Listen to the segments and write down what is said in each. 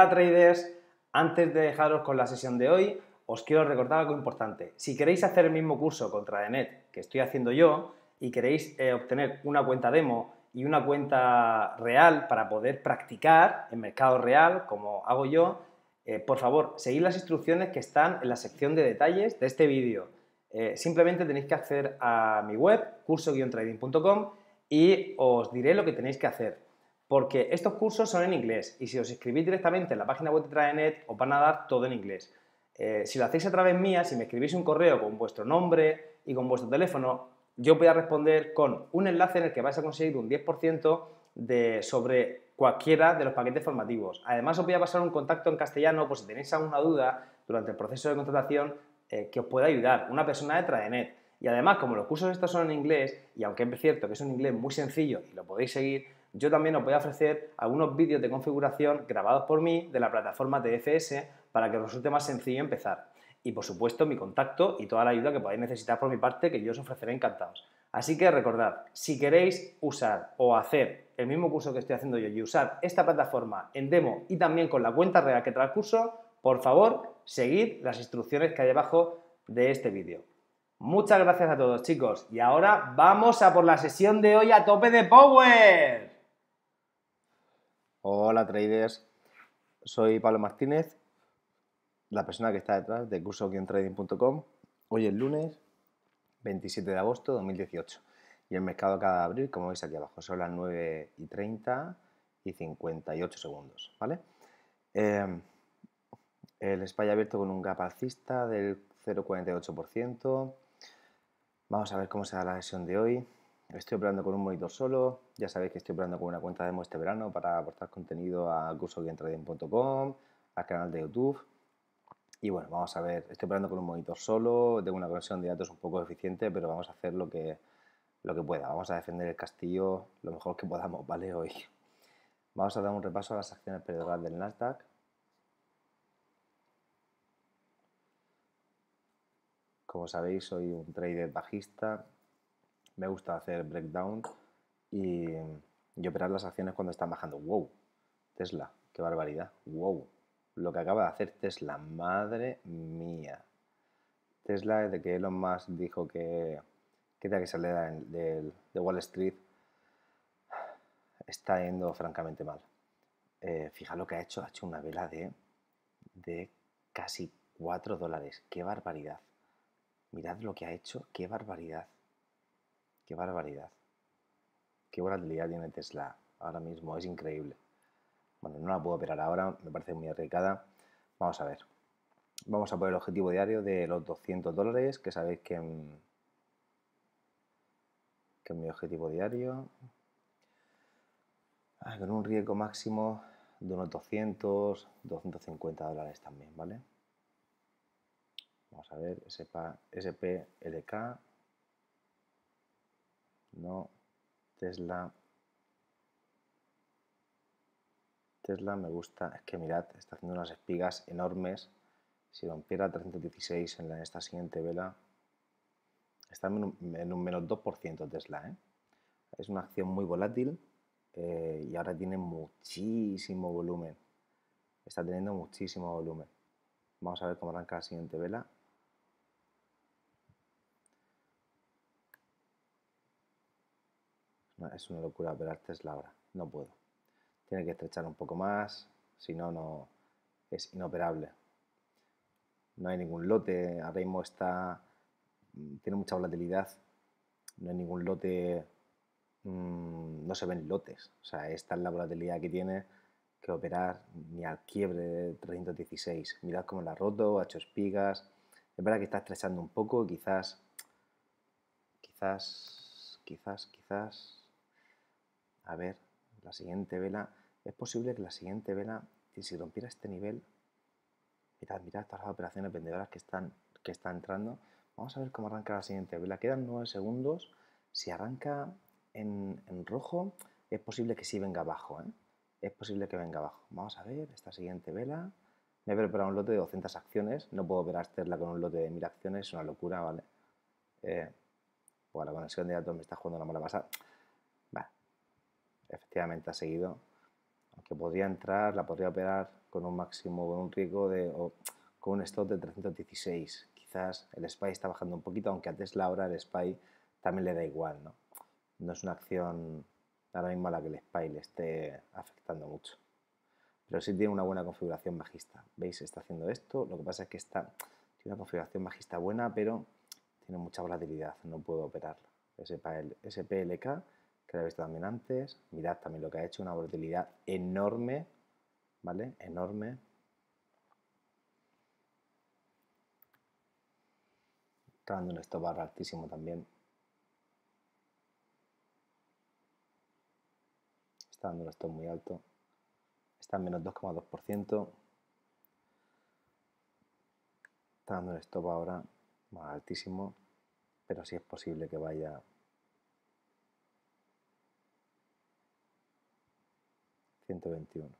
Hola traders, antes de dejaros con la sesión de hoy, os quiero recordar algo importante. Si queréis hacer el mismo curso contra DeNet que estoy haciendo yo y queréis eh, obtener una cuenta demo y una cuenta real para poder practicar en mercado real, como hago yo, eh, por favor, seguid las instrucciones que están en la sección de detalles de este vídeo. Eh, simplemente tenéis que hacer a mi web, curso-trading.com, y os diré lo que tenéis que hacer porque estos cursos son en inglés y si os escribís directamente en la página web de Traenet os van a dar todo en inglés. Eh, si lo hacéis a través mía, si me escribís un correo con vuestro nombre y con vuestro teléfono, yo voy a responder con un enlace en el que vais a conseguir un 10% de, sobre cualquiera de los paquetes formativos. Además, os voy a pasar un contacto en castellano por si tenéis alguna duda durante el proceso de contratación eh, que os pueda ayudar, una persona de Tradenet. Y además, como los cursos estos son en inglés, y aunque es cierto que es un inglés muy sencillo y lo podéis seguir, yo también os voy a ofrecer algunos vídeos de configuración grabados por mí de la plataforma TFS para que os resulte más sencillo empezar. Y por supuesto mi contacto y toda la ayuda que podáis necesitar por mi parte que yo os ofreceré encantados. Así que recordad, si queréis usar o hacer el mismo curso que estoy haciendo yo y usar esta plataforma en demo y también con la cuenta real que trae el curso, por favor, seguid las instrucciones que hay abajo de este vídeo. Muchas gracias a todos chicos y ahora vamos a por la sesión de hoy a tope de Power. Hola traders, soy Pablo Martínez, la persona que está detrás de curso Hoy es lunes 27 de agosto de 2018 y el mercado acaba de abrir, como veis aquí abajo, son las 9 y 30 y 58 segundos, ¿vale? Eh, el SPY abierto con un gap alcista del 0,48%. Vamos a ver cómo se da la sesión de hoy. Estoy operando con un monitor solo, ya sabéis que estoy operando con una cuenta demo este verano para aportar contenido a cursoguientrading.com, al canal de YouTube. Y bueno, vamos a ver, estoy operando con un monitor solo, tengo una conexión de datos un poco eficiente, pero vamos a hacer lo que, lo que pueda, vamos a defender el castillo lo mejor que podamos, ¿vale? Hoy. Vamos a dar un repaso a las acciones perdedoras del Nasdaq. Como sabéis, soy un trader bajista, me gusta hacer breakdown y, operar las acciones cuando están bajando. ¡Wow! Tesla, qué barbaridad. ¡Wow! Lo que acaba de hacer Tesla, madre mía. Tesla, de que Elon Musk dijo que, que que sale de, de, Wall Street, está yendo francamente mal. Eh, fija lo que ha hecho, ha hecho una vela de, de casi 4 dólares. ¡Qué barbaridad! Mirad lo que ha hecho, qué barbaridad. Qué barbaridad. Qué volatilidad tiene Tesla ahora mismo, es increíble. Bueno, no la puedo operar ahora, me parece muy arriesgada. Vamos a ver. Vamos a poner el objetivo diario de los 200 dólares, que sabéis mm, que, es mi objetivo diario. Ah, con un riesgo máximo de unos 200, 250 dólares también, ¿vale? Vamos a ver, SPLK, no, Tesla. Tesla me gusta, es que mirad, está haciendo unas espigas enormes. Si rompiera 316 en esta siguiente vela, está en un, menos 2% Tesla. ¿eh? Es una acción muy volátil eh, y ahora tiene muchísimo volumen. Está teniendo muchísimo volumen. Vamos a ver cómo arranca la siguiente vela. es una locura, operar es la No puedo. Tiene que estrechar un poco más, si no, no es inoperable. No hay ningún lote, ahora mismo está, mm, tiene mucha volatilidad, no hay ningún lote, mm, no se ven lotes. O sea, esta es la volatilidad que tiene que operar ni al quiebre 316. Mirad cómo la ha roto, ha hecho espigas. Es verdad que está estrechando un poco, quizás, quizás, quizás, quizás a ver, la siguiente vela, es posible que la siguiente vela, si rompiera este nivel, mirad, mirad todas las operaciones vendedoras que están que entrando. Vamos a ver cómo arranca la siguiente vela. Quedan 9 segundos. Si arranca en, rojo, es posible que sí venga abajo. ¿eh? Es posible que venga abajo. Vamos a ver esta siguiente vela. Me he preparado un lote de 200 acciones. No puedo operar Tesla con un lote de mil acciones. Es una locura, ¿vale? O eh, pues la conexión de datos me está jugando una mala pasada efectivamente ha seguido. Aunque podría entrar, la podría operar con un máximo, con un riesgo de, o con un stop de 316. Quizás el SPY está bajando un poquito, aunque a Tesla ahora el SPY también le da igual, ¿no? No es una acción ahora mismo a la que el SPY le esté afectando mucho. Pero sí tiene una buena configuración bajista. ¿Veis? Está haciendo esto. Lo que pasa es que está, tiene una configuración bajista buena, pero tiene mucha volatilidad. No puedo operarla. SPLK que he visto también antes. Mirad también lo que ha hecho, una volatilidad enorme, ¿vale? Enorme. Está dando un stop ahora altísimo también. Está dando un stop muy alto. Está en menos 2,2%. Está dando un stop ahora más altísimo, pero sí es posible que vaya 121.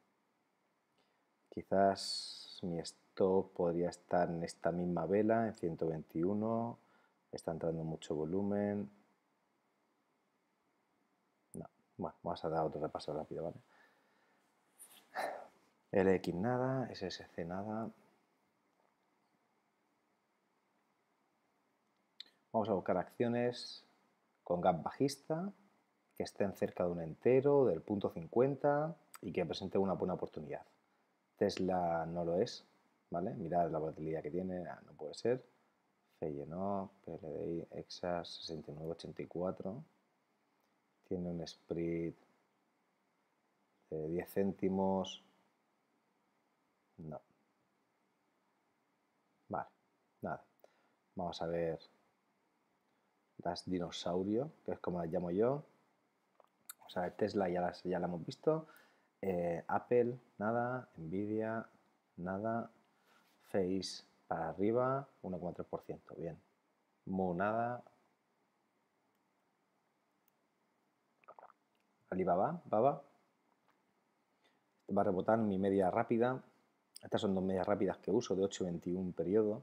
Quizás mi stop podría estar en esta misma vela, en 121. Está entrando mucho volumen. No, bueno, vamos a dar otro repaso rápido, ¿vale? LX nada, SSC nada. Vamos a buscar acciones con gap bajista que estén cerca de un entero, del punto 50 y que presente una buena oportunidad. Tesla no lo es, ¿vale? Mirad la volatilidad que tiene, ah, no puede ser. FEIE no, PLDI, EXA 6984. Tiene un spread de 10 céntimos. No. Vale, nada. Vamos a ver las dinosaurio, que es como las llamo yo. O sea, Tesla ya, ya la hemos visto. Eh, Apple, nada, Nvidia, nada, Face para arriba, 1,3%, bien. Monada, nada. Alibaba, Baba. Va a rebotar mi media rápida. Estas son dos medias rápidas que uso de 8 periodo,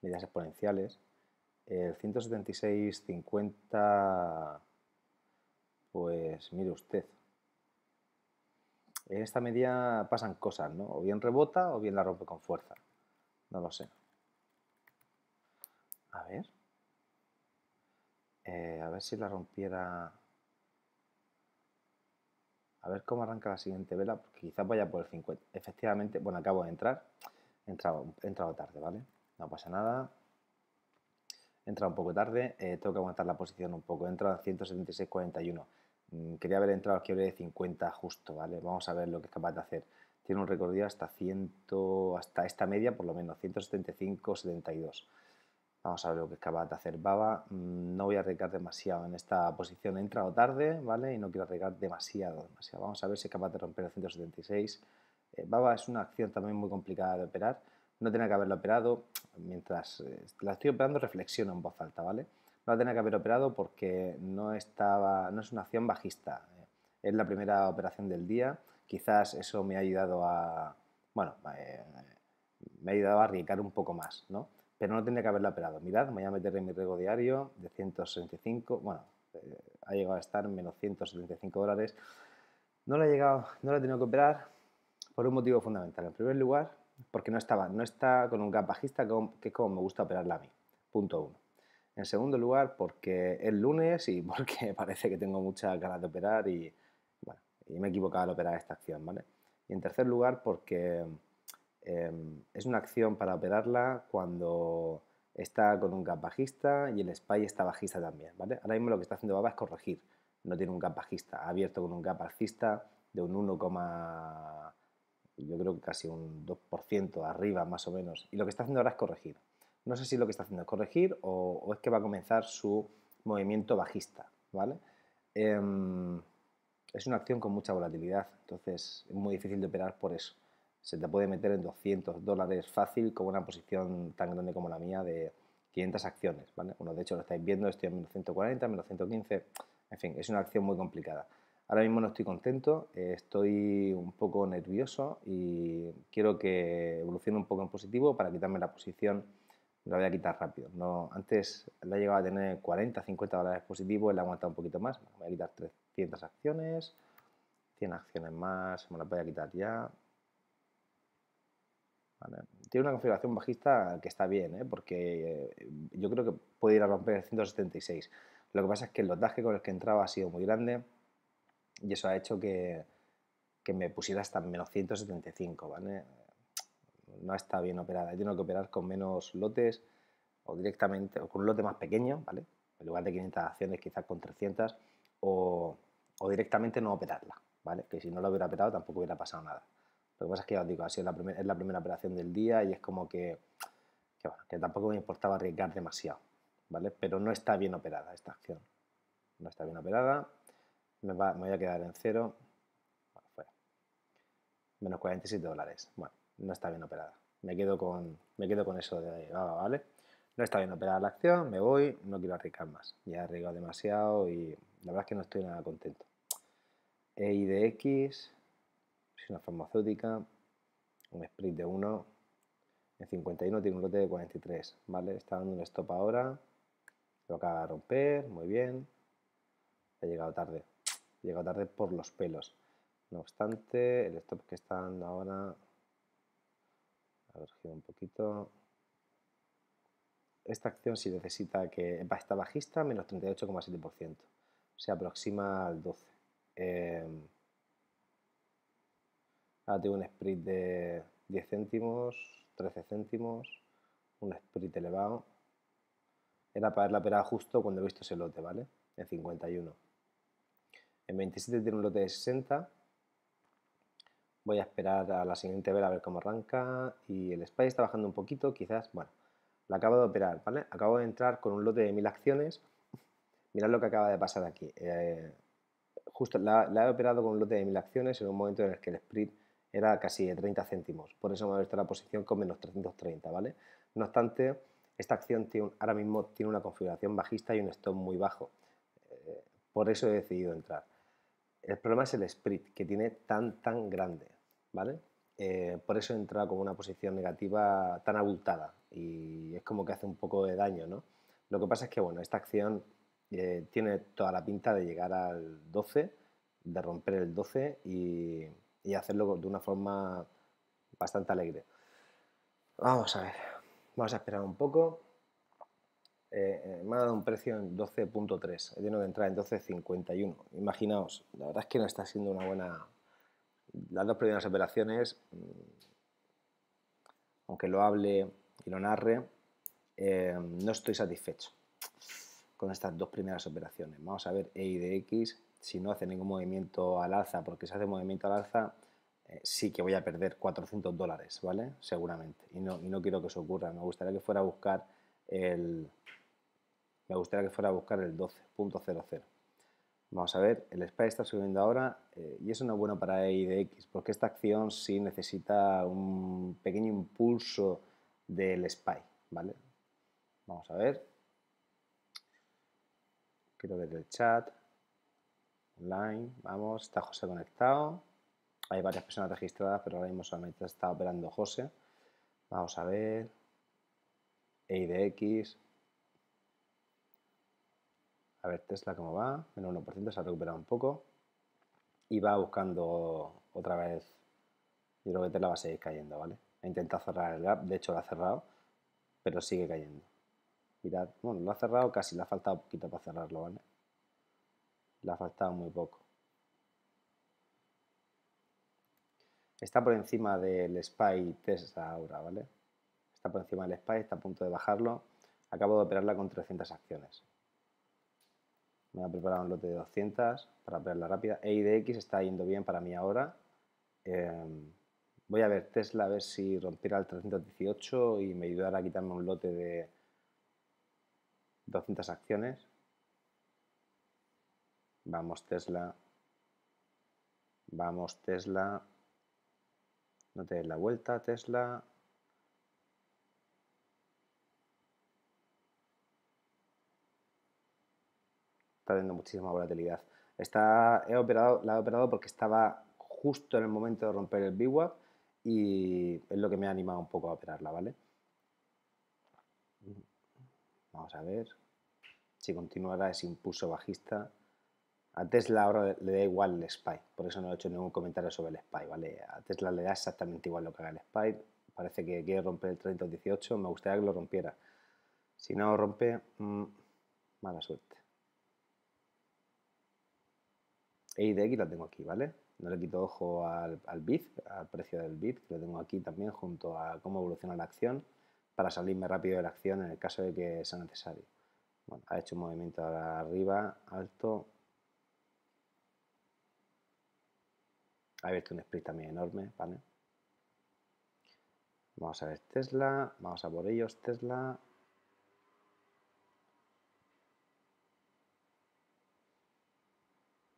medias exponenciales. El 176.50, pues mire usted, en esta medida pasan cosas, ¿no? O bien rebota o bien la rompe con fuerza. No lo sé. A ver. Eh, a ver si la rompiera... A ver cómo arranca la siguiente vela, quizás vaya por el 50. Efectivamente, bueno, acabo de entrar. entrado, entrado tarde, ¿vale? No pasa nada. He entrado un poco tarde, eh, tengo que aguantar la posición un poco. He entrado a 176.41. Mm, quería haber entrado al quiebre de 50 justo, ¿vale? Vamos a ver lo que es capaz de hacer. Tiene un recorrido hasta 100, hasta esta media por lo menos, 175, 72. Vamos a ver lo que es capaz de hacer Baba. Mm, no voy a arriesgar demasiado en esta posición. He entrado tarde, ¿vale? Y no quiero arriesgar demasiado, demasiado. Vamos a ver si es capaz de romper el 176. Eh, Baba es una acción también muy complicada de operar. No tenía que haberla operado. Mientras eh, la estoy operando, reflexiono en voz alta, ¿vale? no la que haber operado porque no, estaba, no es una acción bajista. Es la primera operación del día. Quizás eso me ha ayudado a, bueno, eh, me ha ayudado a arriesgar un poco más, ¿no? Pero no tenía que haberla operado. Mirad, me voy a meter en mi riesgo diario de 165, bueno, eh, ha llegado a estar en menos 175 dólares. No la he llegado, no la he tenido que operar por un motivo fundamental. En primer lugar, porque no estaba, no está con un gap bajista que es como me gusta operarla a mí. Punto uno. En segundo lugar, porque es lunes y porque parece que tengo muchas ganas de operar y, bueno, y me he equivocado al operar esta acción, ¿vale? Y en tercer lugar, porque em, es una acción para operarla cuando está con un gap bajista y el SPY está bajista también, ¿vale? Ahora mismo lo que está haciendo BABA es corregir, no tiene un gap bajista, ha abierto con un gap alcista de un 1, yo creo que casi un 2% arriba más o menos, y lo que está haciendo ahora es corregir, no sé si lo que está haciendo es corregir o, es que va a comenzar su movimiento bajista, ¿vale? Em, es una acción con mucha volatilidad, entonces es muy difícil de operar por eso. Se te puede meter en 200 dólares fácil con una posición tan grande como la mía de 500 acciones, ¿vale? Bueno, de hecho lo estáis viendo, estoy en menos 140, menos 115, en fin, es una acción muy complicada. Ahora mismo no estoy contento, eh, estoy un poco nervioso y quiero que evolucione un poco en positivo para quitarme la posición lo voy a quitar rápido. No, antes la he llegado a tener 40, 50 dólares positivo, la he aguantado un poquito más. Voy a quitar 300 acciones, 100 acciones más, me la voy a quitar ya. Tiene una configuración bajista que está bien, ¿eh? porque eh, yo creo que puede ir a romper el 176. Lo que pasa es que el lotaje con el que entraba ha sido muy grande y eso ha hecho que, que me pusiera hasta menos 175, ¿vale? no está bien operada. Yo que operar con menos lotes o directamente, o con un lote más pequeño, ¿vale? En lugar de 500 acciones, quizás con 300, o, directamente no operarla, ¿vale? Que si no la hubiera operado tampoco hubiera pasado nada. Lo que pasa es que ya os digo, así la es la primera operación del día y es como que, que, tampoco me importaba arriesgar demasiado, ¿vale? Pero no está bien operada esta acción. No está bien operada. Me, me voy a quedar en cero. Bueno, fuera. Menos 47 dólares. Bueno, no está bien operada. Me quedo con, me quedo con eso de, ¿vale? No está bien operada la acción, me voy, no quiero arriesgar más. Ya he arriesgado demasiado y la verdad es que no estoy nada contento. EIDX, es una farmacéutica, un split de 1, en 51 tiene un lote de 43, ¿vale? Está dando un stop ahora, lo acaba de romper, muy bien. ha llegado tarde, he llegado tarde por los pelos. No obstante, el stop que está dando ahora a ver, giro un poquito. Esta acción si necesita que esta bajista, menos 38,7%. Se aproxima al 12. Em, ahora tengo un split de 10 céntimos, 13 céntimos, un split elevado. Era para la pera justo cuando he visto ese lote, ¿vale? En 51. En 27 tiene un lote de 60 Voy a esperar a la siguiente vela a ver cómo arranca y el SPY está bajando un poquito, quizás, bueno, la acabo de operar, ¿vale? Acabo de entrar con un lote de mil acciones. Mirad lo que acaba de pasar aquí. Eh, justo la, he operado con un lote de mil acciones en un momento en el que el sprint era casi de 30 céntimos. Por eso me ha visto la posición con menos 330, ¿vale? No obstante, esta acción ahora mismo tiene una configuración bajista y un stop muy bajo. Eh, por eso he decidido entrar. El problema es el spread, que tiene tan, tan grande, ¿vale? Eh, por eso entra como una posición negativa tan abultada y es como que hace un poco de daño, ¿no? Lo que pasa es que, bueno, esta acción eh, tiene toda la pinta de llegar al 12, de romper el 12 y hacerlo de una forma bastante alegre. Vamos a ver, vamos a esperar un poco. Eh, me ha dado un precio en 12.3, he tenido que entrar en 12.51. Imaginaos, la verdad es que no está siendo una buena... Las dos primeras operaciones, mm, aunque lo hable y lo narre, eh, no estoy satisfecho con estas dos primeras operaciones. Vamos a ver EIDX, si no hace ningún movimiento al alza, porque si hace movimiento al alza, eh, sí que voy a perder 400 dólares, ¿vale? Seguramente. Y no, y no quiero que eso ocurra. Me gustaría que fuera a buscar el, me gustaría que fuera a buscar el 12.00. Vamos a ver, el SPY está subiendo ahora eh, y eso no es bueno para EIDX porque esta acción sí necesita un pequeño impulso del SPY, ¿vale? Vamos a ver. Quiero ver el chat. Online, vamos, está José conectado. Hay varias personas registradas, pero ahora mismo solamente está operando José. Vamos a ver. EIDX, a ver, Tesla, ¿cómo va? Menos 1%, se ha recuperado un poco. Y va buscando otra vez. Yo creo que Tesla va a seguir cayendo, ¿vale? Ha intentado cerrar el gap, de hecho lo ha cerrado, pero sigue cayendo. Mirad, bueno, lo ha cerrado casi, le ha faltado poquito para cerrarlo, ¿vale? Le ha faltado muy poco. Está por encima del SPY Tesla ahora, ¿vale? Está por encima del SPY, está a punto de bajarlo. Acabo de operarla con 300 acciones. Me ha preparado un lote de 200 para verla rápida. EIDX está yendo bien para mí ahora. Em, voy a ver Tesla a ver si rompiera el 318 y me ayudara a quitarme un lote de 200 acciones. Vamos Tesla. Vamos Tesla. No te des la vuelta Tesla. muchísima volatilidad. Está, he operado, la he operado porque estaba justo en el momento de romper el VWAP y es lo que me ha animado un poco a operarla, ¿vale? Vamos a ver si continuará ese impulso bajista. A Tesla ahora le da igual el SPY, por eso no he hecho ningún comentario sobre el SPY, ¿vale? A Tesla le da exactamente igual lo que haga el SPY, parece que quiere romper el 30 me gustaría que lo rompiera. Si no rompe, mm, mala suerte. EIDX la tengo aquí, ¿vale? No le quito ojo al, al bid, al precio del bid, que lo tengo aquí también junto a cómo evoluciona la acción para salirme rápido de la acción en el caso de que sea necesario. Bueno, ha hecho un movimiento ahora arriba, alto. Ha abierto un split también enorme, ¿vale? Vamos a ver Tesla, vamos a por ellos, Tesla,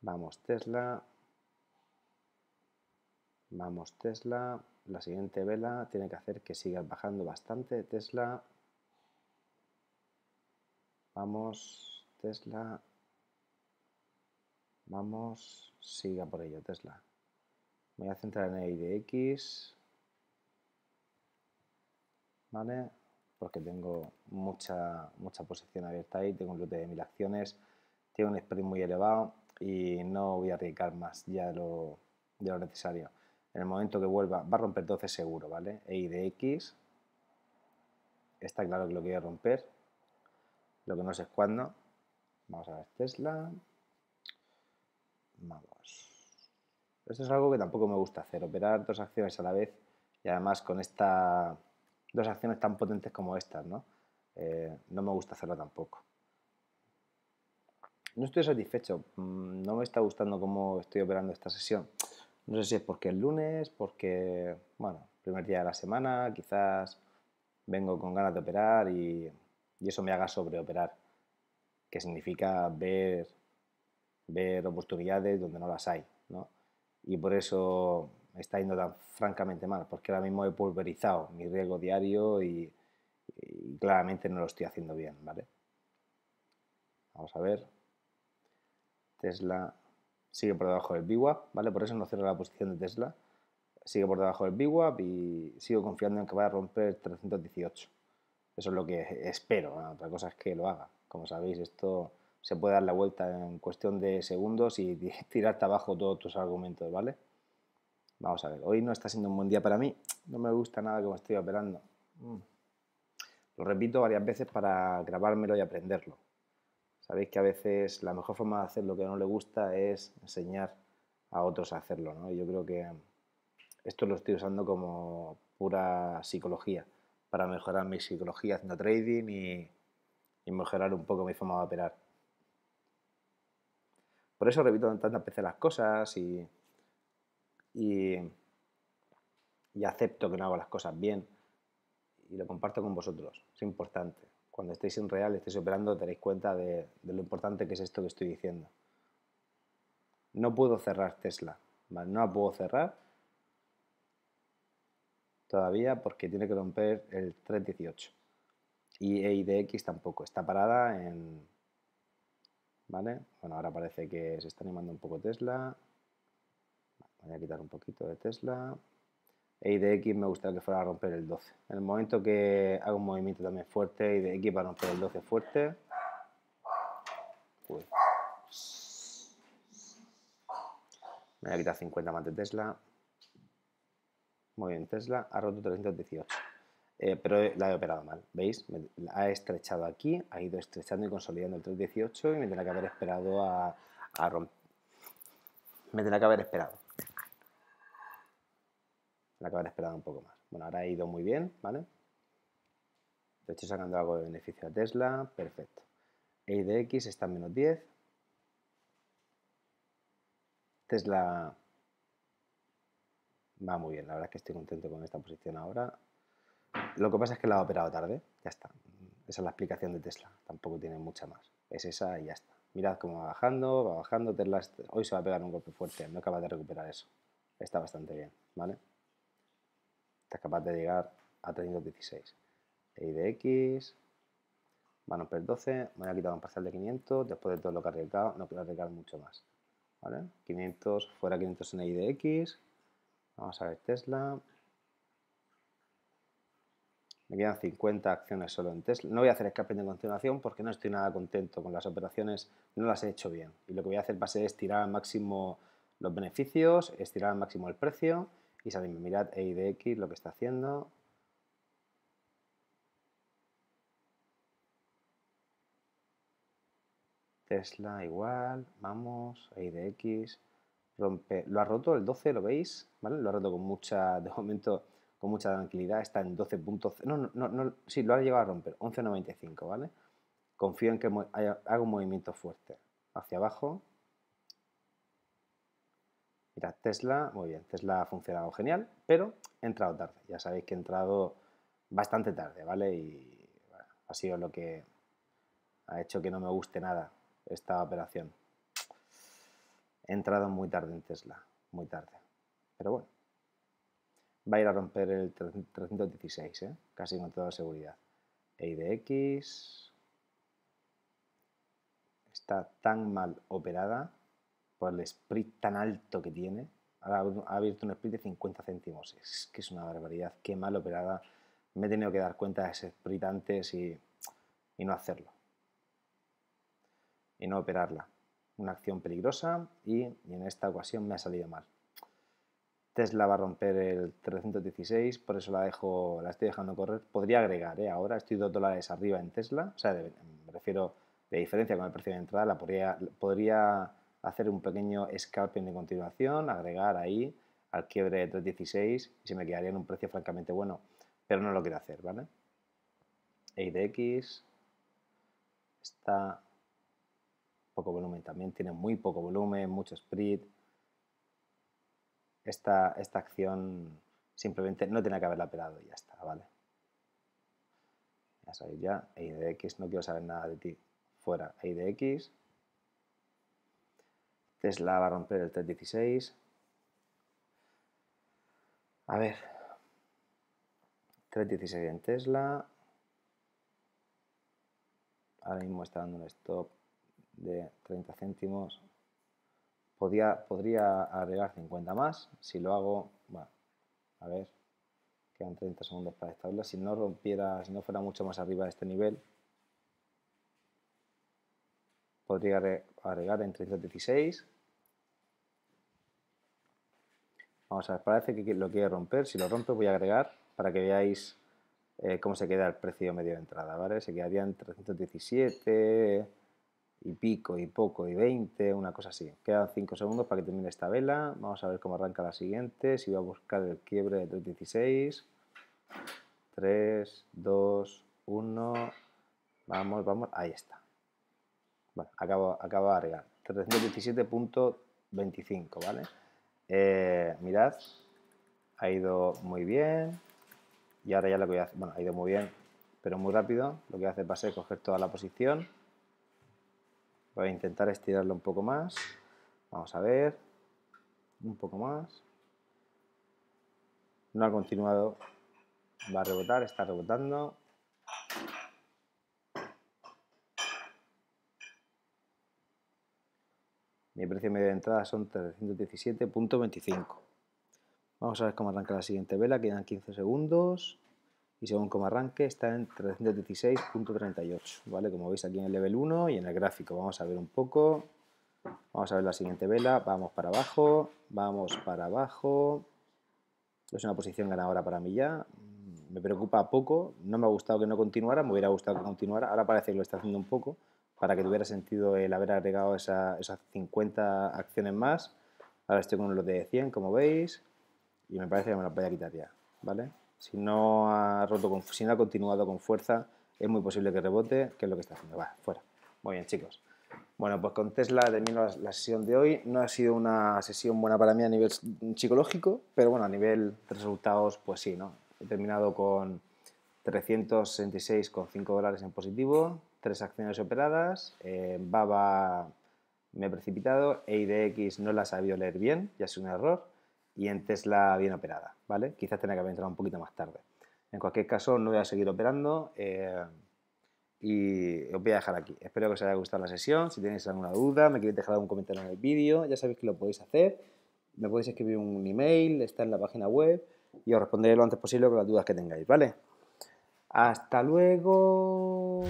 Vamos Tesla. Vamos Tesla. La siguiente vela tiene que hacer que siga bajando bastante Tesla. Vamos Tesla. Vamos, siga por ello Tesla. voy a centrar en IDX. ¿Vale? Porque tengo mucha, mucha posición abierta ahí, tengo un lote de mil acciones, tengo un spread muy elevado y no voy a arriesgar más ya de lo, necesario. En el momento que vuelva, va a romper 12 seguro, ¿vale? EI de X, está claro que lo quiere romper, lo que no sé es cuándo. Vamos a ver Tesla, vamos. Esto es algo que tampoco me gusta hacer, operar dos acciones a la vez y además con estas dos acciones tan potentes como estas, ¿no? Eh, no me gusta hacerlo tampoco no estoy satisfecho, mm, no me está gustando cómo estoy operando esta sesión. No sé si es porque es lunes, porque, bueno, primer día de la semana, quizás vengo con ganas de operar y, eso me haga sobreoperar, que significa ver, ver oportunidades donde no las hay, ¿no? Y por eso me está yendo tan francamente mal, porque ahora mismo he pulverizado mi riesgo diario y claramente no lo estoy haciendo bien, ¿vale? Vamos a ver. Tesla sigue por debajo del VWAP, ¿vale? Por eso no cierro la posición de Tesla. Sigue por debajo del VWAP y sigo confiando en que va a romper 318. Eso es lo que espero, otra cosa es que lo haga. Como sabéis, esto se puede dar la vuelta en cuestión de segundos y tirarte abajo todos tus argumentos, ¿vale? Vamos a ver, hoy no está siendo un buen día para mí, no me gusta nada como estoy operando. Mm. Lo repito varias veces para grabármelo y aprenderlo. Sabéis que a veces la mejor forma de hacer lo que no le gusta es enseñar a otros a hacerlo, ¿no? Yo creo que esto lo estoy usando como pura psicología, para mejorar mi psicología haciendo trading y, mejorar un poco mi forma de operar. Por eso repito tantas veces las cosas y acepto que no hago las cosas bien y lo comparto con vosotros. Es importante cuando estéis en real, estéis operando, tenéis cuenta de, lo importante que es esto que estoy diciendo. No puedo cerrar Tesla, no la puedo cerrar todavía porque tiene que romper el 318. Y EIDX tampoco, está parada en... ¿Vale? Bueno, ahora parece que se está animando un poco Tesla. Voy a quitar un poquito de Tesla de X me gustaría que fuera a romper el 12. En el momento que hago un movimiento también fuerte, IDX va a romper el 12 fuerte. Me voy a quitar 50 más de Tesla. Muy bien, Tesla ha roto 318. Eh, pero la he operado mal, ¿veis? ha estrechado aquí, ha ido estrechando y consolidando el 318 y me tendrá que haber esperado a, a romper. Me tendrá que haber esperado. Acaba que haber un poco más. Bueno, ahora ha ido muy bien, ¿vale? de hecho sacando algo de beneficio a Tesla, perfecto. E de X está en menos 10. Tesla va muy bien, la verdad es que estoy contento con esta posición ahora. Lo que pasa es que la ha operado tarde, ya está. Esa es la explicación de Tesla, tampoco tiene mucha más. Es esa y ya está. Mirad cómo va bajando, va bajando. Tesla hoy se va a pegar un golpe fuerte, no acaba de recuperar eso. Está bastante bien, ¿vale? estás capaz de llegar a 316. Y e de x, van 12, me voy a quitar un parcial de 500, después de todo lo que ha arriesgado, no quiero arriesgar mucho más. 500, fuera 500 en y e de x, vamos a ver Tesla, me quedan 50 acciones solo en Tesla. No voy a hacer escape de continuación porque no estoy nada contento con las operaciones, no las he hecho bien. Y lo que voy a hacer va a ser estirar al máximo los beneficios, estirar al máximo el precio y salimos, mirad EIDX lo que está haciendo. Tesla igual, vamos, EIDX, rompe, lo ha roto el 12, lo veis, ¿vale? Lo ha roto con mucha, de momento, con mucha tranquilidad, está en 12.0, no, no, no, no, sí, lo ha llegado a romper, 11.95, ¿vale? Confío en que haga un movimiento fuerte hacia abajo, Mira, Tesla, muy bien, Tesla ha funcionado genial, pero he entrado tarde. Ya sabéis que he entrado bastante tarde, ¿vale? Y ha sido lo que ha hecho que no me guste nada esta operación. He entrado muy tarde en Tesla, muy tarde. Pero bueno, va a ir a romper el 316, ¿eh? casi con toda seguridad. EIDX está tan mal operada el split tan alto que tiene. ha abierto un split de 50 céntimos. Es que es una barbaridad. Qué mal operada. Me he tenido que dar cuenta de ese split antes y, no hacerlo. Y no operarla. Una acción peligrosa y, en esta ocasión me ha salido mal. Tesla va a romper el 316, por eso la dejo, la estoy dejando correr. Podría agregar, ¿eh? ahora estoy 2 dólares arriba en Tesla, o sea, me refiero de diferencia con el precio de entrada, la podría, podría hacer un pequeño scalping de continuación, agregar ahí al quiebre de 316 y se me quedaría en un precio francamente bueno, pero no lo quiero hacer, ¿vale? X. E está poco volumen también, tiene muy poco volumen, mucho split. Esta, esta acción simplemente no tenía que haberla pelado y ya está, ¿vale? Ya sabéis ya, e no quiero saber nada de ti. Fuera, ADX. E Tesla va a romper el 316. A ver. 316 en Tesla. Ahora mismo está dando un stop de 30 céntimos. Podía, podría agregar 50 más. Si lo hago, bueno, a ver, quedan 30 segundos para esta Si no rompiera, si no fuera mucho más arriba de este nivel, podría agregar en 316 Vamos a ver, parece que lo quiere romper. Si lo rompe voy a agregar para que veáis eh, cómo se queda el precio medio de entrada, ¿vale? Se quedaría en 317 y pico y poco y 20, una cosa así. Quedan 5 segundos para que termine esta vela. Vamos a ver cómo arranca la siguiente. Si voy a buscar el quiebre de 316. 3, 2, 1. Vamos, vamos. Ahí está. Bueno, acabo, acabo de agregar. 317.25, ¿vale? Eh, mirad, ha ido muy bien. Y ahora ya lo que voy a hacer, bueno, ha ido muy bien, pero muy rápido. Lo que voy a hacer va a ser coger toda la posición. Voy a intentar estirarlo un poco más. Vamos a ver. Un poco más. No ha continuado. Va a rebotar, está rebotando. Mi precio medio de entrada son 317.25. Vamos a ver cómo arranca la siguiente vela, quedan 15 segundos. Y según cómo arranque está en 316.38, ¿vale? Como veis aquí en el level 1 y en el gráfico. Vamos a ver un poco. Vamos a ver la siguiente vela. Vamos para abajo, vamos para abajo. Es una posición ganadora para mí ya. Me preocupa poco. No me ha gustado que no continuara, me hubiera gustado que continuara. Ahora parece que lo está haciendo un poco para que tuviera sentido el haber agregado esas 50 acciones más. Ahora estoy con los de 100, como veis, y me parece que me las voy a quitar ya, ¿vale? Si no ha, roto ha continuado con fuerza, es muy posible que rebote, que es lo que está haciendo. Va, fuera. Muy bien, chicos. Bueno, pues con Tesla termino la, la sesión de hoy. No ha sido una sesión buena para mí a nivel psicológico, pero bueno, a nivel de resultados, pues sí, ¿no? He terminado con 366,5 dólares en positivo, tres acciones operadas, eh, Baba me he precipitado, EIDX no la ha sabido leer bien, ya es un error, y en Tesla bien operada, ¿vale? Quizás tenga que haber entrado un poquito más tarde. En cualquier caso, no voy a seguir operando eh, y os voy a dejar aquí. Espero que os haya gustado la sesión. Si tenéis alguna duda, me queréis dejar algún comentario en el vídeo, ya sabéis que lo podéis hacer. Me podéis escribir un email, está en la página web y os responderé lo antes posible con las dudas que tengáis, ¿vale? Hasta luego.